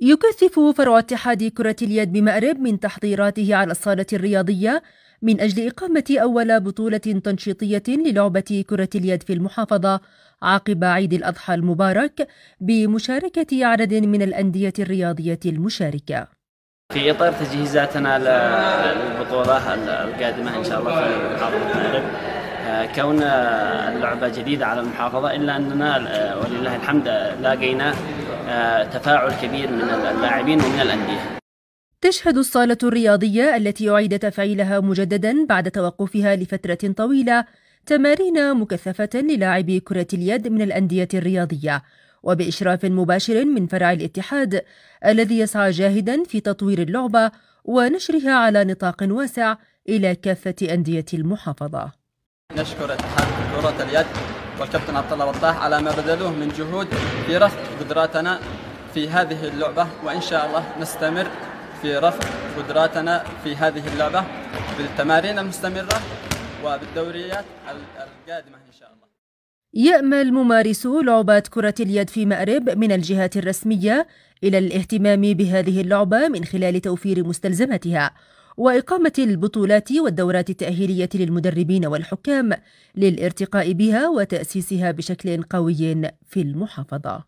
يكثف فرع اتحاد كرة اليد بمأرب من تحضيراته على الصالة الرياضية من أجل إقامة أول بطولة تنشيطية للعبة كرة اليد في المحافظة عقب عيد الأضحى المبارك بمشاركة عدد من الأندية الرياضية المشاركة في إطار تجهيزاتنا للبطولة القادمة إن شاء الله في محافظة مأرب آه، كون اللعبة جديدة على المحافظة إلا أننا آه، ولله الحمد آه، لاقينا تفاعل كبير من اللاعبين ومن الأندية تشهد الصالة الرياضية التي أعيد تفعيلها مجددا بعد توقفها لفترة طويلة تمارين مكثفة للاعبي كرة اليد من الأندية الرياضية وبإشراف مباشر من فرع الاتحاد الذي يسعى جاهدا في تطوير اللعبة ونشرها على نطاق واسع إلى كافة أندية المحافظة نشكر اتحاد كرة اليد والكابتن عبد الله وضاح على ما بذلوه من جهود في رفع قدراتنا في هذه اللعبة وإن شاء الله نستمر في رفع قدراتنا في هذه اللعبة بالتمارين المستمرة وبالدوريات القادمة إن شاء الله يأمل ممارسو لعبات كرة اليد في مأرب من الجهات الرسمية إلى الاهتمام بهذه اللعبة من خلال توفير مستلزماتها وإقامة البطولات والدورات التأهيلية للمدربين والحكام للارتقاء بها وتأسيسها بشكل قوي في المحافظة